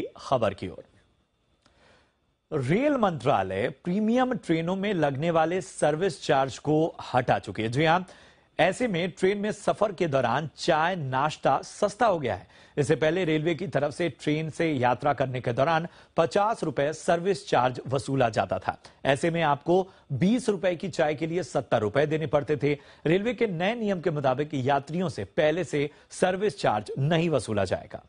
खबर की ओर रेल मंत्रालय प्रीमियम ट्रेनों में लगने वाले सर्विस चार्ज को हटा चुके हैं जी हां ऐसे में ट्रेन में सफर के दौरान चाय नाश्ता सस्ता हो गया है इससे पहले रेलवे की तरफ से ट्रेन से यात्रा करने के दौरान पचास रुपए सर्विस चार्ज वसूला जाता था ऐसे में आपको बीस रुपए की चाय के लिए सत्तर रुपए देने पड़ते थे रेलवे के नए नियम के मुताबिक यात्रियों से पहले से सर्विस चार्ज नहीं वसूला जाएगा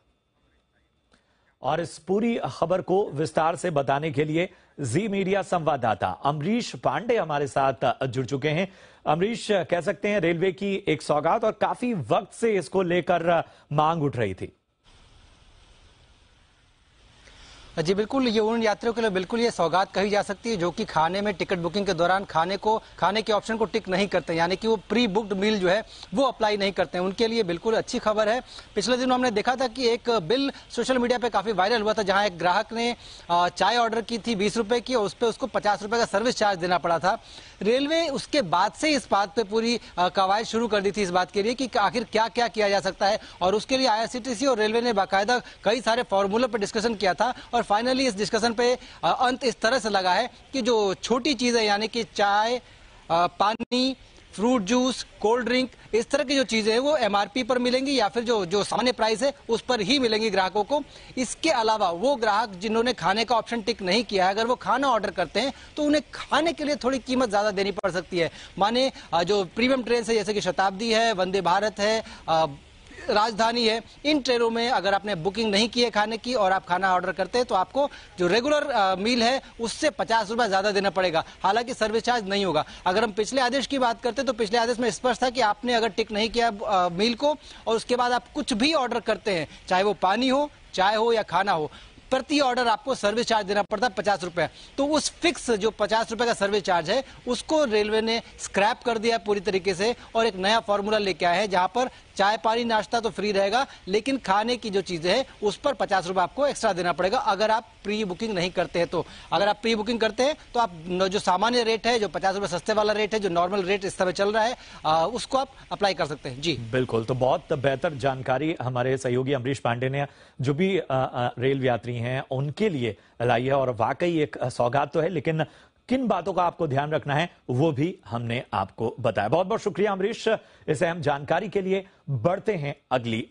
और इस पूरी खबर को विस्तार से बताने के लिए जी मीडिया संवाददाता अमरीश पांडे हमारे साथ जुड़ चुके हैं अमरीश कह सकते हैं रेलवे की एक सौगात और काफी वक्त से इसको लेकर मांग उठ रही थी हाँ जी बिल्कुल ये उन यात्रियों के लिए बिल्कुल ये सौगात कही जा सकती है जो कि खाने में टिकट बुकिंग के दौरान खाने को खाने के ऑप्शन को टिक नहीं करते यानी कि वो प्री बुक्ड मील जो है वो अप्लाई नहीं करते हैं उनके लिए बिल्कुल अच्छी खबर है पिछले दिनों हमने देखा था कि एक बिल सोशल मीडिया पर काफ़ी वायरल हुआ था जहाँ एक ग्राहक ने चाय ऑर्डर की थी बीस रुपए की और उस पर उसको पचास रुपए का सर्विस चार्ज देना पड़ा था रेलवे उसके बाद से इस बात पर पूरी कवायद शुरू कर दी थी इस बात के लिए कि आखिर क्या क्या किया जा सकता है और उसके लिए आई और रेलवे ने बाकायदा कई सारे फॉर्मूलों पर डिस्कशन किया था और फाइनली इस डिस्कशन पे अंत इस तरह से लगा है कि जो छोटी है यानी कि चाय पानी फ्रूट जूस कोल्ड ड्रिंक इस तरह की जो चीज़ें हैं वो एमआरपी पर मिलेंगी या फिर जो जो सामान्य प्राइस है उस पर ही मिलेंगी ग्राहकों को इसके अलावा वो ग्राहक जिन्होंने खाने का ऑप्शन टिक नहीं किया है अगर वो खाना ऑर्डर करते हैं तो उन्हें खाने के लिए थोड़ी कीमत ज़्यादा देनी पड़ सकती है माने जो प्रीमियम ट्रेन है जैसे कि शताब्दी है वंदे भारत है राजधानी है इन ट्रेनों में अगर आपने बुकिंग नहीं की है खाने की और आप खाना ऑर्डर करते हैं तो आपको जो रेगुलर मील है उससे पचास रुपया ज़्यादा देना पड़ेगा हालांकि सर्विस चार्ज नहीं होगा अगर हम पिछले आदेश की बात करते तो पिछले आदेश में स्पष्ट था कि आपने अगर टिक नहीं किया मील को और उसके बाद आप कुछ भी ऑर्डर करते हैं चाहे वो पानी हो चाय हो या खाना हो प्रति ऑर्डर आपको सर्विस चार्ज देना पड़ता है पचास रुपए तो उस फिक्स जो पचास रुपए का सर्विस चार्ज है उसको रेलवे ने स्क्रैप कर दिया पूरी तरीके से और एक नया फॉर्मूला लेके आया है जहां पर चाय पानी नाश्ता तो फ्री रहेगा लेकिन खाने की जो चीजें हैं उस पर पचास रुपए आपको एक्स्ट्रा देना पड़ेगा अगर आप प्री बुकिंग नहीं करते हैं तो अगर आप प्री बुकिंग करते हैं तो आप जो सामान्य रेट है जो पचास रुपए सस्ते वाला रेट है जो नॉर्मल रेट इस समय चल रहा है आ, उसको आप अप्लाई कर सकते हैं जी बिल्कुल तो बहुत बेहतर जानकारी हमारे सहयोगी अमरीश पांडे ने जो भी रेल यात्री हैं उनके लिए लाई है और वाकई एक सौगात तो है लेकिन किन बातों का आपको ध्यान रखना है वो भी हमने आपको बताया बहुत बहुत शुक्रिया अमरीश इस अहम जानकारी के लिए बढ़ते हैं अगली